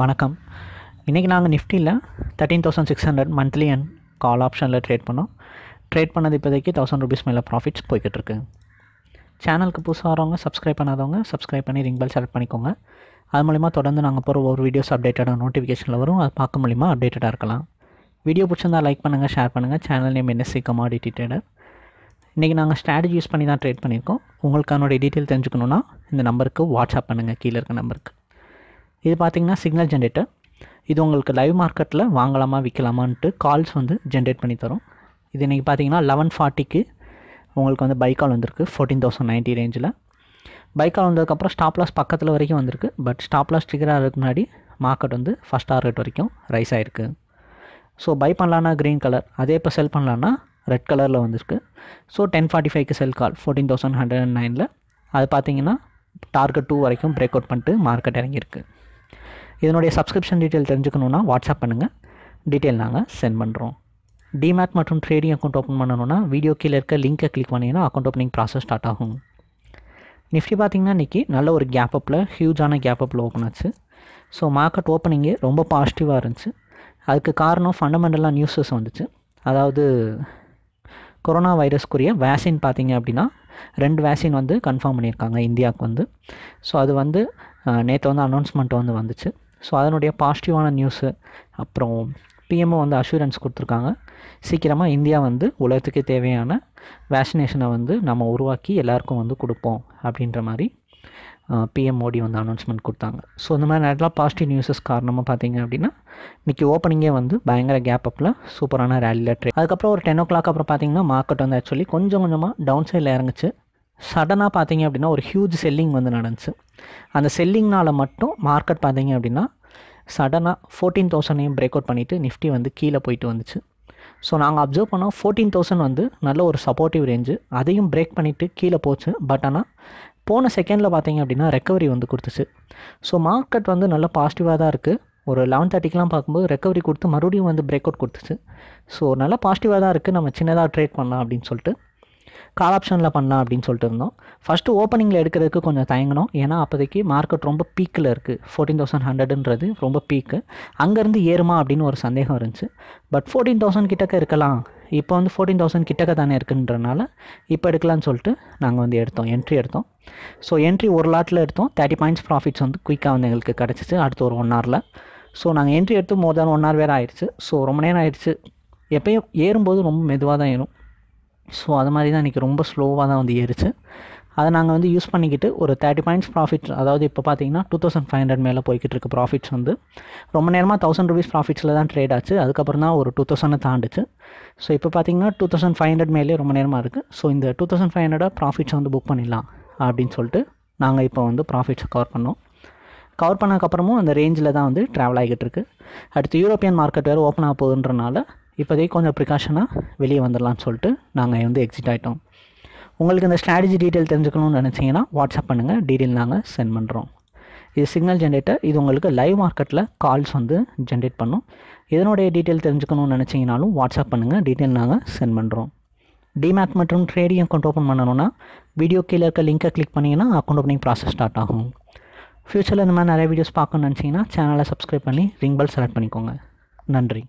வணக்கம் இன்றைக்கி நாங்கள் நிஃப்டியில் thirteen thousand six hundred monthly and call ஆப்ஷனில் ட்ரேட் பண்ணோம் ட்ரேட் பண்ணது இப்போதைக்கு தௌசண்ட் ருபீஸ் மேலே ப்ராஃபிட்ஸ் போய்கிட்டிருக்கு சேனலுக்கு புதுசாக வரவங்க சப்ஸ்கிரைப் பண்ணாதவங்க சப்ஸ்கிரைப் பண்ணி ரிங் பெல் செலக்ட் பண்ணிக்கோங்க அது மூலிமா தொடர்ந்து நாங்கள் போகிற ஒவ்வொரு வீடியோஸ் அப்டேட்டடாக நோட்டிஃபிகேஷனில் வரும் அது பார்க்க மூலிமா அப்டேட்டடாக இருக்கலாம் வீடியோ பிடிச்சிருந்தா லைக் பண்ணுங்கள் ஷேர் பண்ணுங்கள் channel name NSC commodity trader இன்றைக்கி நாங்கள் ஸ்ட்ராட்டஜி யூஸ் பண்ணி தான் ட்ரேட் பண்ணியிருக்கோம் உங்களுக்கானோடைய டீட்டெயில் தெரிஞ்சுக்கணுன்னா இந்த நம்பருக்கு வாட்ஸ்அப் பண்ணுங்கள் கீழே இருக்க நம்பருக்கு இது பார்த்தீங்கன்னா சிக்னல் ஜென்ரேட்டர் இது உங்களுக்கு லைவ் மார்க்கெட்டில் வாங்கலாமா விற்கலாமான்ட்டு கால்ஸ் வந்து ஜென்ரேட் பண்ணி தரும் இது இன்றைக்கி பார்த்தீங்கன்னா லெவன் ஃபார்ட்டிக்கு உங்களுக்கு வந்து பை கால் வந்திருக்கு ஃபோர்டீன் தௌசண்ட் நைன்ட்டி ரேஞ்சில் பை கால் வந்ததுக்கப்புறம் ஸ்டாப் லாஸ் பக்கத்தில் வரைக்கும் வந்திருக்கு பட் ஸ்டாப் லாஸ் ட்ரிகராக ஆகிறதுக்கு முன்னாடி மார்க்கெட் வந்து ஃபஸ்ட் டார்கெட் வரைக்கும் ரைஸ் ஆகிருக்கு ஸோ பை பண்ணலான்னா க்ரீன் கலர் அதே இப்போ செல் பண்ணலான்னா ரெட் கலரில் வந்திருக்கு ஸோ டென் ஃபார்ட்டி ஃபைவ்க்கு sell call fourteen thousand hundred and நைனில் அது பார்த்தீங்கன்னா டார்கெட் டூ வரைக்கும் பிரேக் அவுட் பண்ணிட்டு மார்க்கெட் இறங்கியிருக்கு இதனுடைய சப்ஸ்கிரிப்ஷன் டீட்டெயில் தெரிஞ்சுக்கணுன்னா வாட்ஸ்அப் பண்ணுங்கள் டீட்டெயில் நாங்கள் சென்ட் பண்ணுறோம் டிமேட் மற்றும் ட்ரேடிங் அக்கௌண்ட் ஓப்பன் பண்ணணும்னா வீடியோ கீழே இருக்க லிங்க்கை கிளிக் பண்ணிங்கன்னா அக்கௌண்ட் ஓப்பனிங் ப்ராசஸ் ஸ்டார்ட் ஆகும் நிஃப்டி பார்த்திங்கன்னா இன்றைக்கி நல்ல ஒரு கேப் அப்பில் ஹியூஜான கேப் அப்பில் ஓப்பன் ஆச்சு ஸோ மார்க்கெட் ஓப்பனிங்கே ரொம்ப பாசிட்டிவாக இருந்துச்சு அதுக்கு காரணம் ஃபண்டமெண்டலாக நியூஸஸ் வந்துச்சு அதாவது கொரோனா வைரஸ்க்குரிய வேக்சின் பார்த்திங்க அப்படின்னா ரெண்டு வேக்சின் வந்து கன்ஃபார்ம் பண்ணியிருக்காங்க இந்தியாவுக்கு வந்து ஸோ அது வந்து நேற்று வந்து அனௌன்ஸ்மெண்ட் வந்து வந்துச்சு ஸோ அதனுடைய பாசிட்டிவான நியூஸு அப்புறம் பிஎம்ஓ வந்து அஷூரன்ஸ் கொடுத்துருக்காங்க சீக்கிரமாக இந்தியா வந்து உலகத்துக்கு தேவையான வேக்சினேஷனை வந்து நம்ம உருவாக்கி எல்லாருக்கும் வந்து கொடுப்போம் அப்படின்ற மாதிரி பிஎம் மோடி வந்து அனௌன்ஸ்மெண்ட் கொடுத்தாங்க ஸோ இந்த மாதிரி நேரத்தில் பாசிட்டிவ் நியூஸஸ் காரணமாக பார்த்தீங்க அப்படின்னா இன்றைக்கி ஓப்பனிங்கே வந்து பயங்கர கேப் அப்பில் சூப்பரான ரேலியில் ட்ரேட் அதுக்கப்புறம் ஒரு டென் ஓ கிளாக் அப்புறம் பார்த்தீங்கன்னா மார்க்கெட் வந்து ஆக்சுவலி கொஞ்சம் கொஞ்சமாக டவுன் சைடில் இறங்குச்சு சடனாக பார்த்தீங்க அப்படின்னா ஒரு ஹியூஜ் செல்லிங் வந்து நடந்துச்சு அந்த செல்லிங்னால் மட்டும் மார்க்கெட் பார்த்தீங்க அப்படின்னா சடனாக ஃபோர்டீன் தௌசண்டையும் பிரேக் அவுட் பண்ணிவிட்டு நிஃப்டி வந்து கீழே போயிட்டு வந்துச்சு ஸோ நாங்கள் அப்சர்வ் பண்ணோம் ஃபோர்டீன் தௌசண்ட் வந்து நல்ல ஒரு சப்போர்ட்டிவ் ரேஞ்சு அதையும் பிரேக் பண்ணிவிட்டு கீழே போச்சு பட் ஆனால் போன செகண்டில் பார்த்தீங்க அப்படின்னா ரெக்கவரி வந்து கொடுத்துச்சு ஸோ மார்க்கெட் வந்து நல்ல பாசிட்டிவாக தான் இருக்குது ஒரு லெவன் தேர்ட்டிக்கெலாம் பார்க்கும்போது ரெக்கவரி கொடுத்து மறுபடியும் வந்து பிரேக் அவுட் கொடுத்துச்சு ஸோ நல்லா பாசிட்டிவாக தான் இருக்குது நம்ம சின்னதாக ட்ரேட் பண்ணலாம் அப்படின்னு சொல்லிட்டு கால் ஆப்ஷனில் பண்ணலாம் அப்படின்னு சொல்லிட்டு இருந்தோம் ஃபஸ்ட்டு ஓப்பனிங்கில் எடுக்கிறதுக்கு கொஞ்சம் தயங்கணும் ஏன்னா அப்போதைக்கு மார்க்கெட் ரொம்ப பீக்கில் இருக்குது ஃபோர்டீன் தௌசண்ட் ஹண்ட்ரடுன்றது ரொம்ப பீக்கு அங்கேருந்து ஏறுமா அப்படின்னு ஒரு சந்தேகம் இருந்துச்சு பட் ஃபோர்டீன் தௌசண்ட் கிட்டக்க இருக்கலாம் இப்போ வந்து ஃபோர்டீன் தௌசண்ட் கிட்டக்க தானே இருக்குன்றனால இப்போ எடுக்கலாம்னு சொல்லிட்டு நாங்கள் வந்து எடுத்தோம் என்ட்ரி எடுத்தோம் ஸோ என்ட்ரி ஒரு லாட்டில் எடுத்தோம் தேர்ட்டி பாயிண்ட்ஸ் ப்ராஃபிட்ஸ் வந்து குயிக்காக வந்து எங்களுக்கு கிடச்சிச்சு அடுத்து ஒரு ஒன் ஹவரில் ஸோ நாங்கள் என்ட்ரி எடுத்து மோர் தேன் ஒன் ஹவர் வேறு ஆயிடுச்சு ஸோ ரொம்ப நேரம் ஆயிடுச்சு எப்பயும் ஏறும்போது ரொம்ப மெதுவாக தான் ஏறும் ஸோ அது மாதிரி தான் இன்றைக்கி ரொம்ப ஸ்லோவாக தான் வந்து ஏறிச்சு அதை நாங்கள் வந்து யூஸ் பண்ணிக்கிட்டு ஒரு தேர்ட்டி பாயிண்ட்ஸ் ப்ராஃபிட் அதாவது இப்போ பார்த்தீங்கன்னா டூ தௌசண்ட் ஃபைவ் ஹண்ட்ரட் மேலே போய்கிட்டு இருக்க ப்ராஃபிட்ஸ் வந்து ரொம்ப நேரமாக தௌசண்ட் ருபீஸ் ப்ராஃபிட்ஸில் தான் ட்ரேட் ஆச்சு அதுக்கப்புறம் தான் ஒரு டூ தௌசண்ட் தாண்டுச்சு ஸோ இப்போ பார்த்தீங்கன்னா டூ தௌசண்ட் ஃபைவ் ஹண்ட்ரட் மேலே ரொம்ப நேரமாக இருக்குது ஸோ இந்த டூ தௌசண்ட் ஃபைவ் ஹண்ட்ரடாக ப்ராஃபிட்ஸ் வந்து புக் பண்ணிடலாம் அப்படின்னு சொல்லிட்டு நாங்கள் இப்போ வந்து ப்ராஃபிட்ஸை கவர் பண்ணோம் கவர் பண்ணதுக்கப்புறமும் அந்த ரேஞ்சில் தான் வந்து ட்ராவல் ஆகிக்கிட்டு இருக்குது அடுத்து யூரோப்பியன் மார்க்கெட் வேறு ஓப்பன் ஆக போகுதுன்றனால இப்போதைக்கு கொஞ்சம் ப்ரிகாஷனாக வெளியே வந்துடலாம்னு சொல்லிட்டு நாங்கள் வந்து எக்ஸிட் ஆகிட்டோம் உங்களுக்கு இந்த ஸ்ட்ராட்டஜி டீட்டெயில் தெரிஞ்சுக்கணும்னு நினச்சிங்கன்னா வாட்ஸ்அப் பண்ணுங்கள் டீட்டெயில் நாங்கள் சென்ட் பண்ணுறோம் இது சிக்னல் ஜென்ரேட்டர் இது உங்களுக்கு லைவ் மார்க்கெட்டில் கால்ஸ் வந்து ஜென்ரேட் பண்ணும் இதனுடைய டீட்டெயில் தெரிஞ்சுக்கணும்னு நினச்சிங்கனாலும் வாட்ஸ்அப் பண்ணுங்கள் டீட்டெயில் நாங்கள் சென்ட் பண்ணுறோம் டிமேக் மற்றும் ட்ரேடிங் அக்கௌண்ட் ஓப்பன் பண்ணணும்னா வீடியோ கீழே இருக்க லிங்க்கை கிளிக் பண்ணிங்கன்னா அக்கௌண்ட் ஓப்பனிங் ப்ராசஸ் ஸ்டார்ட் ஆகும் ஃப்யூச்சரில் இந்த மாதிரி நிறைய வீடியோஸ் பார்க்கணும்னு நினச்சிங்கன்னா சேனலை சப்ஸ்கிரைப் பண்ணி ரிங் பெல் செலக்ட் பண்ணிக்கோங்க நன்றி